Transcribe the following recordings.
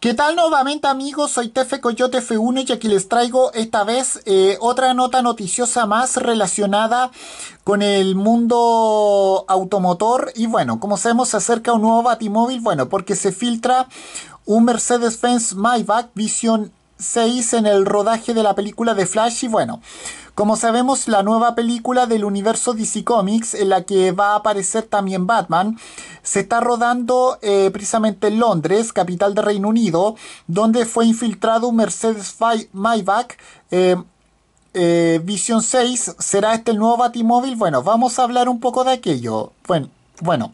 ¿Qué tal nuevamente amigos? Soy Tefe Coyote F1 y aquí les traigo esta vez eh, otra nota noticiosa más relacionada con el mundo automotor y bueno, como sabemos se acerca un nuevo batimóvil, bueno, porque se filtra un Mercedes-Benz Maybach Vision 6 en el rodaje de la película de Flash y bueno, como sabemos la nueva película del universo DC Comics en la que va a aparecer también Batman se está rodando eh, precisamente en Londres, capital de Reino Unido, donde fue infiltrado un Mercedes Maybach. Eh, eh, Vision 6, ¿será este el nuevo Batimóvil? Bueno, vamos a hablar un poco de aquello. Bueno, bueno,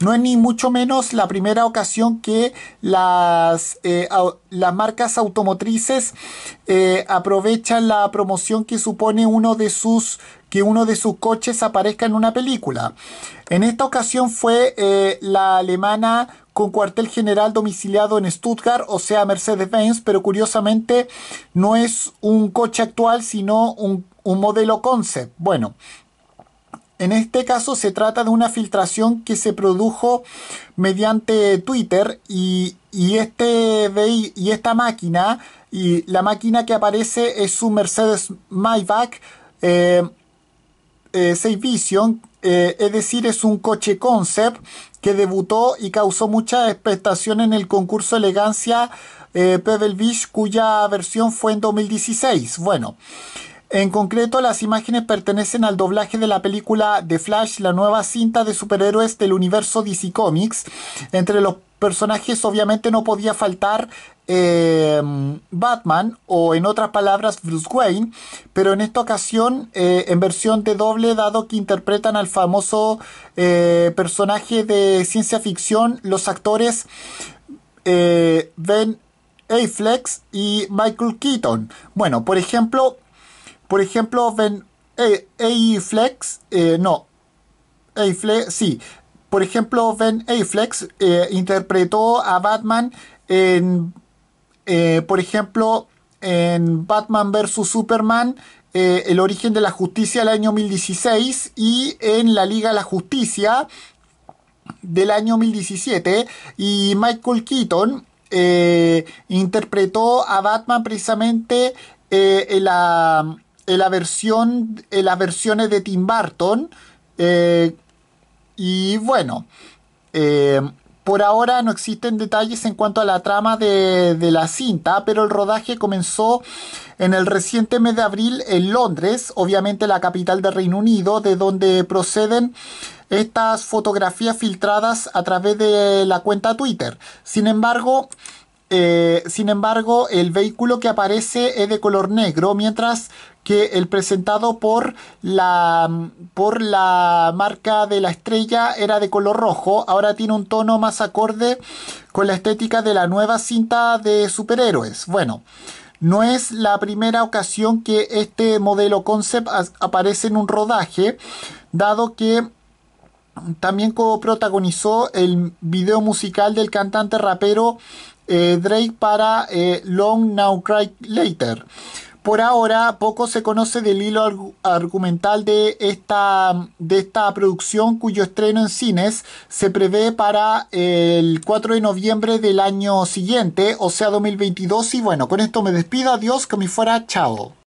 no es ni mucho menos la primera ocasión que las, eh, las marcas automotrices eh, aprovechan la promoción que supone uno de sus, que uno de sus coches aparezca en una película. En esta ocasión fue eh, la alemana con cuartel general domiciliado en Stuttgart, o sea, Mercedes-Benz, pero curiosamente no es un coche actual, sino un, un modelo concept. Bueno, en este caso se trata de una filtración que se produjo mediante Twitter y, y este esta máquina, y la máquina que aparece es su Mercedes Maybach 6 eh, eh, Vision, eh, es decir, es un coche concept que debutó y causó mucha expectación en el concurso Elegancia Pebble Beach, cuya versión fue en 2016. Bueno. En concreto, las imágenes pertenecen al doblaje de la película The Flash, la nueva cinta de superhéroes del universo DC Comics. Entre los personajes obviamente no podía faltar em, Batman o en otras palabras Bruce Wayne, pero en esta ocasión eh, en versión de doble dado que interpretan al famoso eh, personaje de ciencia ficción los actores eh, Ben Affleck y Michael Keaton. Bueno, por ejemplo, por ejemplo, ven eh, e eh, no, e sí. Por ejemplo, Ben Affleck e eh, interpretó a Batman en, por ejemplo, en Batman vs. Superman, El origen de la justicia del año 2016 y en La Liga de la Justicia del año 2017 y Michael Keaton interpretó a Batman precisamente en la la versión, eh, las versiones de Tim Burton. Eh, y bueno, eh, por ahora no existen detalles en cuanto a la trama de, de, la cinta, pero el rodaje comenzó en el reciente mes de abril en Londres, obviamente la capital del Reino Unido, de donde proceden estas fotografías filtradas a través de la cuenta Twitter. Sin embargo, eh, sin embargo, el vehículo que aparece es de color negro, mientras que el presentado por la, mm, por la marca de la estrella era de color rojo. Ahora tiene un tono más acorde con la estética de la nueva cinta de superhéroes. Bueno. No es la primera ocasión que este modelo concept aparece en un rodaje, dado que también coprotagonizó el video musical del cantante rapero eh, Drake para eh, Long Now Cry Later. Por ahora poco se conoce del hilo argumental de esta, de esta producción cuyo estreno en cines se prevé para el 4 de noviembre del año siguiente, o sea 2022. Y bueno, con esto me despido, adiós, que me fuera, chao.